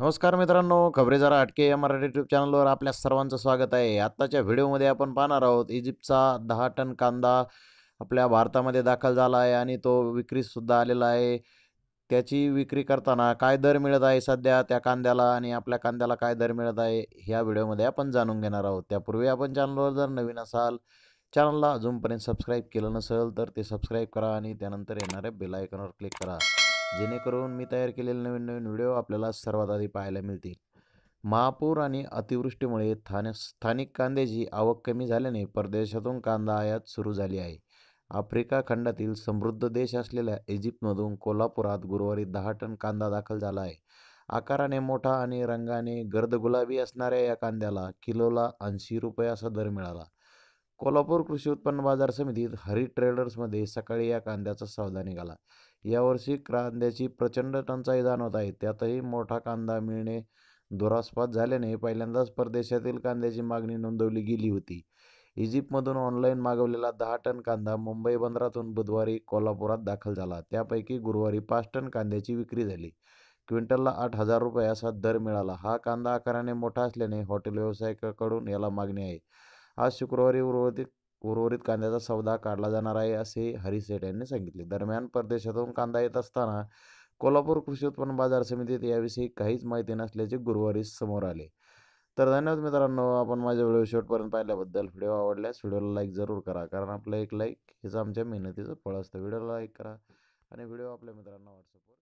नमस्कार मित्रांनो खबरे जरा अटके या मराठी यूट्यूब चॅनलवर आपल्या सर्वांचं स्वागत आहे आत्ताच्या व्हिडिओमध्ये आपण पाहणार आहोत इजिप्तचा दहा टन कांदा आपल्या भारतामध्ये दाखल झाला आहे आणि तो विक्रीसुद्धा आलेला आहे त्याची विक्री करताना काय दर मिळत आहे सध्या त्या कांद्याला आणि आपल्या कांद्याला काय दर मिळत आहे ह्या व्हिडिओमध्ये आपण जाणून घेणार आहोत त्यापूर्वी आपण चॅनलवर जर नवीन असाल चॅनलला अजूनपर्यंत सबस्क्राईब केलं नसेल तर ते सबस्क्राईब करा आणि त्यानंतर येणाऱ्या आयकॉनवर क्लिक करा जेणेकरून मी तयार केलेले नवीन नवीन व्हिडिओ आपल्याला सर्वात आधी पाहायला मिळतील महापूर आणि अतिवृष्टीमुळे थाने स्थानिक कांद्याची आवक कमी झाल्याने परदेशातून कांदा आयात सुरू झाली आहे आफ्रिका खंडातील समृद्ध देश असलेल्या इजिप्तमधून कोल्हापुरात गुरुवारी दहा टन कांदा दाखल झाला आहे आकाराने मोठा आणि रंगाने गर्द गुलाबी असणाऱ्या या कांद्याला किलोला ऐंशी रुपये असा दर मिळाला कोल्हापूर कृषी उत्पन्न बाजार समितीत हरी ट्रेडर्समध्ये सकाळी या कांद्याचा सौदा निघाला यावर्षी कांद्याची प्रचंड टंचाई जाणवत आहे त्यातही मोठा कांदा मिळणे दुरास्पद झाल्याने पहिल्यांदाच परदेशातील कांद्याची मागणी नोंदवली गेली होती इजिप्तमधून ऑनलाईन मागवलेला दहा टन कांदा मुंबई बंदरातून बुधवारी कोल्हापुरात दाखल झाला त्यापैकी गुरुवारी पाच टन कांद्याची विक्री झाली क्विंटलला आठ हजार रुपये असा दर मिळाला हा कांदा आकाराने मोठा असल्याने हॉटेल व्यावसायिकाकडून याला मागणी आहे आज शुक्रवारी उर्वरित उर्वरित कांद्याचा सौदा काढला जाणार आहे असे हरिसेठ यांनी सांगितले दरम्यान परदेशातून कांदा येत असताना कोल्हापूर कृषी उत्पन्न बाजार समितीत याविषयी काहीच माहिती नसल्याचे गुरुवारी समोर आले तर धन्यवाद मित्रांनो आपण माझ्या व्हिडिओ शेवटपर्यंत पाहिल्याबद्दल व्हिडिओ आवडल्यास व्हिडिओला लाईक जरूर करा कारण आपलं एक लाईक हेच आमच्या मेहनतीचं फळ असतं व्हिडिओला लाईक करा आणि व्हिडिओ आपल्या मित्रांना व्हॉट्सअपवर